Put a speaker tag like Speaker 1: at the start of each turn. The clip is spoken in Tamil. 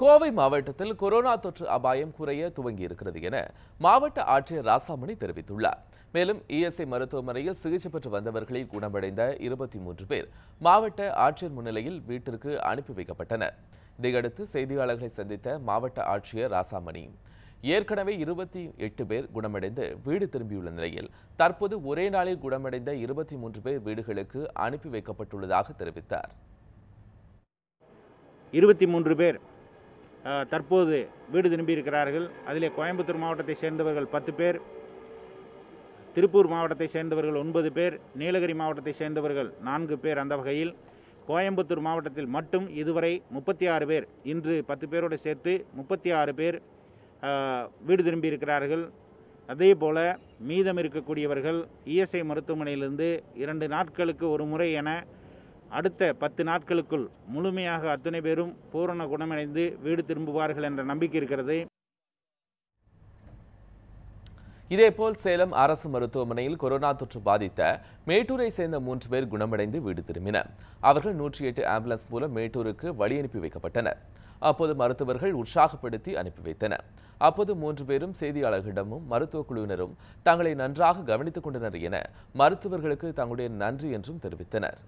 Speaker 1: கோவை மாவட்டத்தில் கொரோனா தொற்று அபாயம் குறைய துவங்கியிருக்கிறது என மாவட்ட ஆட்சியர் ராசாமணி தெரிவித்துள்ளார் மேலும் இஎஸ்ஐ மருத்துவமனையில் சிகிச்சை பெற்று வந்தவர்களில் குணமடைந்த இருபத்தி மூன்று பேர் மாவட்ட ஆட்சியர் முன்னிலையில் வீட்டிற்கு அனுப்பி வைக்கப்பட்டனர் இதையடுத்து செய்தியாளர்களை சந்தித்த மாவட்ட ஆட்சியர் ராசாமணி ஏற்கனவே இருபத்தி எட்டு பேர் குணமடைந்து வீடு திரும்பியுள்ள நிலையில் தற்போது ஒரே நாளில் குணமடைந்த இருபத்தி மூன்று பேர் வீடுகளுக்கு அனுப்பி
Speaker 2: வைக்கப்பட்டுள்ளதாக தெரிவித்தார் இருபத்தி மூன்று பேர் தற்போது வீடு திரும்பியிருக்கிறார்கள் அதிலே கோயம்புத்தூர் மாவட்டத்தை சேர்ந்தவர்கள் பத்து பேர் திருப்பூர் மாவட்டத்தை சேர்ந்தவர்கள் ஒன்பது பேர் நீலகிரி மாவட்டத்தை சேர்ந்தவர்கள் நான்கு பேர் அந்த வகையில் கோயம்புத்தூர் மாவட்டத்தில் மட்டும் இதுவரை முப்பத்தி ஆறு பேர் இன்று பத்து பேரோடு சேர்த்து முப்பத்தி ஆறு பேர் வீடு திரும்பியிருக்கிறார்கள் அதே போல் மீதம் இருக்கக்கூடியவர்கள் இஎஸ்ஐ மருத்துவமனையிலிருந்து இரண்டு நாட்களுக்கு ஒரு முறை என அடுத்த பத்து நாட்களுக்குள் முழுமையாக அத்தனை பேரும் பூரண குணமடைந்து வீடு திரும்புவார்கள் என்ற நம்பிக்கை இருக்கிறது
Speaker 1: இதேபோல் சேலம் அரசு மருத்துவமனையில் கொரோனா தொற்று பாதித்த மேட்டூரை சேர்ந்த மூன்று பேர் குணமடைந்து வீடு திரும்பினர் அவர்கள் நூற்றி எட்டு ஆம்புலன்ஸ் மூலம் மேட்டூருக்கு வழி அனுப்பி வைக்கப்பட்டனர் அப்போது மருத்துவர்கள் உற்சாகப்படுத்தி அனுப்பி வைத்தனர் அப்போது மூன்று பேரும் செய்தியாளர்களிடமும் மருத்துவ குழுவினரும் தங்களை நன்றாக கவனித்துக் கொண்டனர் என மருத்துவர்களுக்கு தங்களுடைய நன்றி என்றும் தெரிவித்தனர்